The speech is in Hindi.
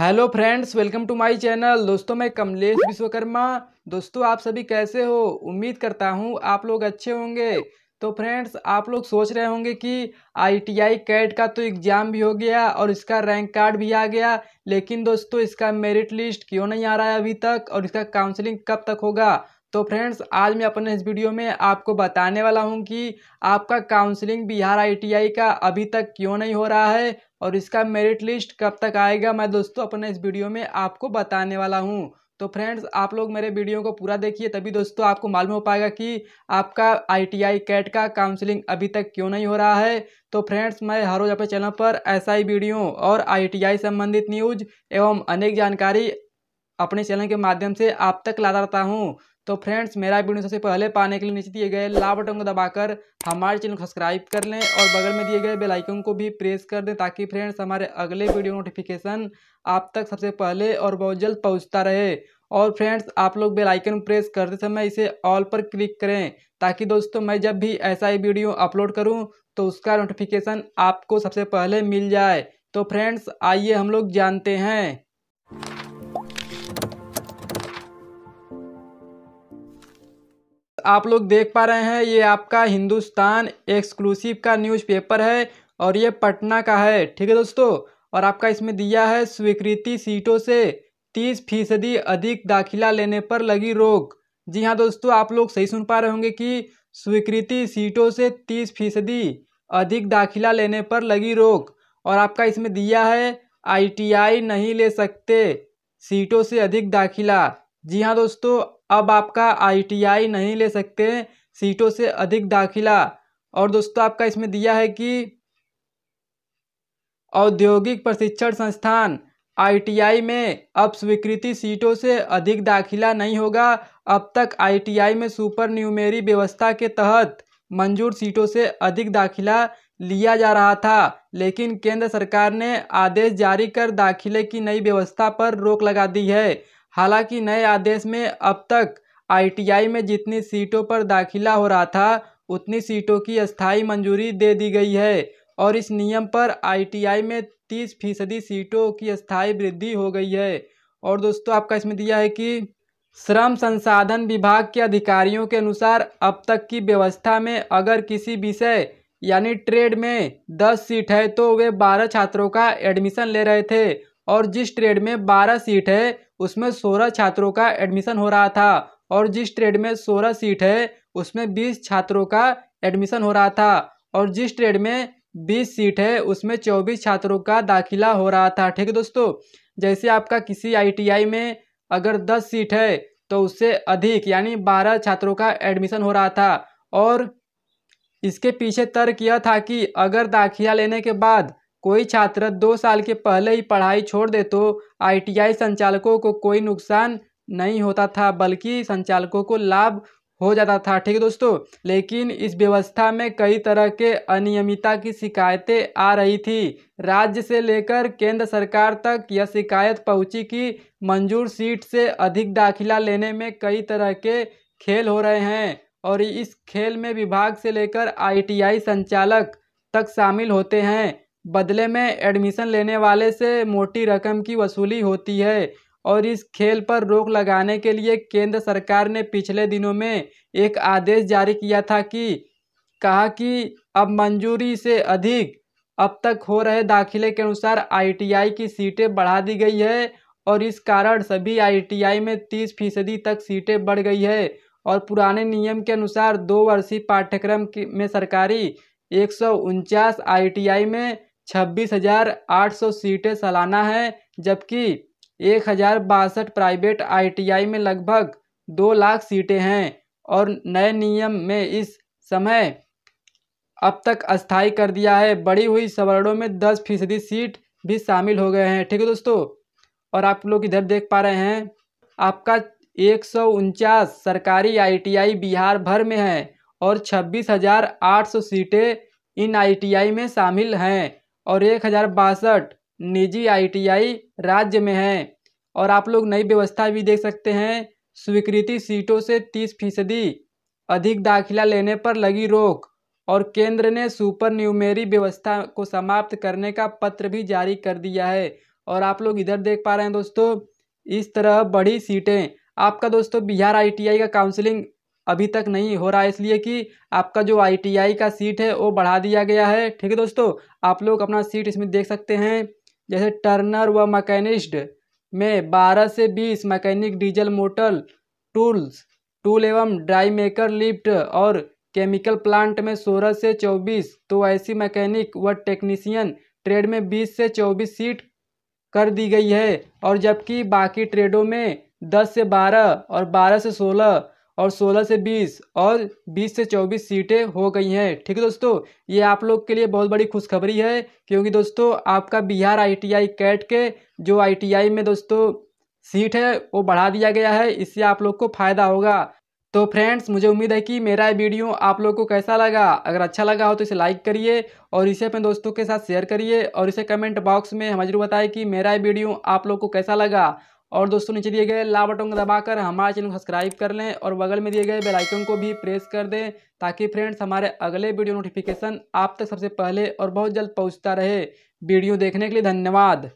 hello friends welcome to my channel दोस्तों मैं कमलेश विश्वकर्मा दोस्तों आप सभी कैसे हो उम्मीद करता हूँ आप लोग अच्छे होंगे तो फ्रेंड्स आप लोग सोच रहे होंगे कि आईटीआई कैट का तो एग्ज़ाम भी हो गया और इसका रैंक कार्ड भी आ गया लेकिन दोस्तों इसका मेरिट लिस्ट क्यों नहीं आ रहा है अभी तक और इसका काउंसलिंग कब तक होगा तो फ्रेंड्स आज मैं अपने इस वीडियो में आपको बताने वाला हूं कि आपका काउंसलिंग बिहार आईटीआई का अभी तक क्यों नहीं हो रहा है और इसका मेरिट लिस्ट कब तक आएगा मैं दोस्तों अपने इस वीडियो में आपको बताने वाला हूं तो फ्रेंड्स आप लोग मेरे वीडियो को पूरा देखिए तभी दोस्तों आपको मालूम हो पाएगा कि आपका आईटीआई कैट का काउंसलिंग अभी तक क्यों नहीं हो रहा है तो फ्रेंड्स मैं हर रोज अपने चैनल पर ऐसा ही वीडियो और आईटीआई संबंधित न्यूज एवं अनेक जानकारी अपने चैनल के माध्यम से आप तक लाता रहता हूँ तो फ्रेंड्स मेरा वीडियो सबसे पहले पाने के लिए नीचे दिए गए लाल बटन को दबाकर हमारे चैनल को सब्सक्राइब कर लें और बगल में दिए गए बेल आइकन को भी प्रेस कर दें ताकि फ्रेंड्स हमारे अगले वीडियो नोटिफिकेशन आप तक सबसे पहले और बहुत जल्द पहुँचता रहे और फ्रेंड्स आप लोग बेल आइकन प्रेस करते समय इसे ऑल पर क्लिक करें ताकि दोस्तों मैं जब भी ऐसा ही वीडियो अपलोड करूँ तो उसका नोटिफिकेशन आपको सबसे पहले मिल जाए तो फ्रेंड्स आइए हम लोग जानते हैं आप लोग देख पा रहे हैं ये आपका हिंदुस्तान एक्सक्लूसिव का न्यूज़पेपर है और ये पटना का है ठीक है दोस्तों और आपका इसमें दिया है स्वीकृति सीटों से तीस फीसदी अधिक दाखिला लेने पर लगी रोक जी हाँ दोस्तों आप लोग सही सुन पा रहे होंगे कि स्वीकृति सीटों से तीस फीसदी अधिक दाखिला लेने पर लगी रोक और आपका इसमें दिया है आईटीआई नहीं ले सकते सीटों से अधिक दाखिला जी हाँ दोस्तों अब आपका आईटीआई नहीं ले सकते सीटों से अधिक दाखिला और दोस्तों आपका इसमें दिया है कि औद्योगिक प्रशिक्षण संस्थान आईटीआई में अब स्वीकृति सीटों से अधिक दाखिला नहीं होगा अब तक आईटीआई में सुपर न्यूमेरी व्यवस्था के तहत मंजूर सीटों से अधिक दाखिला लिया जा रहा था लेकिन केंद्र सरकार ने आदेश जारी कर दाखिले की नई व्यवस्था पर रोक लगा दी है हालांकि नए आदेश में अब तक आईटीआई में जितनी सीटों पर दाखिला हो रहा था उतनी सीटों की अस्थायी मंजूरी दे दी गई है और इस नियम पर आईटीआई में तीस फीसदी सीटों की स्थायी वृद्धि हो गई है और दोस्तों आपका इसमें दिया है कि श्रम संसाधन विभाग के अधिकारियों के अनुसार अब तक की व्यवस्था में अगर किसी विषय यानी ट्रेड में दस सीट है तो वे बारह छात्रों का एडमिशन ले रहे थे और जिस ट्रेड में बारह सीट है उसमें सोलह छात्रों का एडमिशन हो रहा था और जिस ट्रेड में सोलह सीट है उसमें बीस छात्रों का एडमिशन हो रहा था और जिस ट्रेड में बीस सीट है उसमें चौबीस छात्रों का दाखिला हो रहा था ठीक है दोस्तों जैसे आपका किसी आईटीआई में अगर दस सीट है तो उससे अधिक यानी बारह छात्रों का एडमिशन हो रहा था और इसके पीछे तर्क यह था कि अगर दाखिला लेने के बाद कोई छात्र दो साल के पहले ही पढ़ाई छोड़ दे तो आईटीआई संचालकों को कोई नुकसान नहीं होता था बल्कि संचालकों को लाभ हो जाता था ठीक है दोस्तों लेकिन इस व्यवस्था में कई तरह के अनियमितता की शिकायतें आ रही थी राज्य से लेकर केंद्र सरकार तक यह शिकायत पहुंची कि मंजूर सीट से अधिक दाखिला लेने में कई तरह के खेल हो रहे हैं और इस खेल में विभाग से लेकर आईटीआई संचालक तक शामिल होते हैं बदले में एडमिशन लेने वाले से मोटी रकम की वसूली होती है और इस खेल पर रोक लगाने के लिए केंद्र सरकार ने पिछले दिनों में एक आदेश जारी किया था कि कहा कि अब मंजूरी से अधिक अब तक हो रहे दाखिले के अनुसार आईटीआई की सीटें बढ़ा दी गई है और इस कारण सभी आईटीआई में तीस फीसदी तक सीटें बढ़ गई है और पुराने नियम के अनुसार दो वर्षीय पाठ्यक्रम में सरकारी एक सौ में छब्बीस हज़ार आठ सौ सीटें सालाना हैं जबकि एक हज़ार बासठ प्राइवेट आईटीआई में लगभग दो लाख सीटें हैं और नए नियम में इस समय अब तक अस्थाई कर दिया है बड़ी हुई सवर्णों में दस फीसदी सीट भी शामिल हो गए हैं ठीक है दोस्तों और आप लोग इधर देख पा रहे हैं आपका एक सरकारी आईटीआई बिहार भर में है और छब्बीस हज़ार आठ सौ सीटें इन आईटीआई में शामिल हैं और एक हज़ार बासठ निजी आईटीआई राज्य में हैं और आप लोग नई व्यवस्था भी देख सकते हैं स्वीकृति सीटों से तीस फीसदी अधिक दाखिला लेने पर लगी रोक और केंद्र ने सुपर न्यूमेरी व्यवस्था को समाप्त करने का पत्र भी जारी कर दिया है और आप लोग इधर देख पा रहे हैं दोस्तों इस तरह बड़ी सीटें आपका दोस्तों बिहार आईटीआई का काउंसलिंग अभी तक नहीं हो रहा है इसलिए कि आपका जो आईटीआई का सीट है वो बढ़ा दिया गया है ठीक है दोस्तों आप लोग अपना सीट इसमें देख सकते हैं जैसे टर्नर व मकैनिस्ड में 12 से 20 mechanic diesel motor tools tool एवं ड्राई मेकर लिफ्ट और केमिकल प्लांट में 16 से 24 तो ऐसी मैकेनिक व टेक्नीसियन ट्रेड में 20 से 24 सीट कर दी गई है और जबकि बाकी ट्रेडों में 10 से 12 और 12 से सोलह और 16 से 20 और 20 से 24 सीटें हो गई हैं ठीक है दोस्तों ये आप लोग के लिए बहुत बड़ी खुशखबरी है क्योंकि दोस्तों आपका बिहार आईटीआई कैट के जो आईटीआई में दोस्तों सीट है वो बढ़ा दिया गया है इससे आप लोग को फ़ायदा होगा तो फ्रेंड्स मुझे उम्मीद है कि मेरा वीडियो आप लोग को कैसा लगा अगर अच्छा लगा हो तो इसे लाइक करिए और इसे अपने दोस्तों के साथ शेयर करिए और इसे कमेंट बॉक्स में हमें जरूर बताएं कि मेरा ये वीडियो आप लोग को कैसा लगा और दोस्तों नीचे दिए गए लाल बटन को दबाकर हमारे चैनल को सब्सक्राइब कर लें और बगल में दिए गए बेल आइकन को भी प्रेस कर दें ताकि फ्रेंड्स हमारे अगले वीडियो नोटिफिकेशन आप तक सबसे पहले और बहुत जल्द पहुंचता रहे वीडियो देखने के लिए धन्यवाद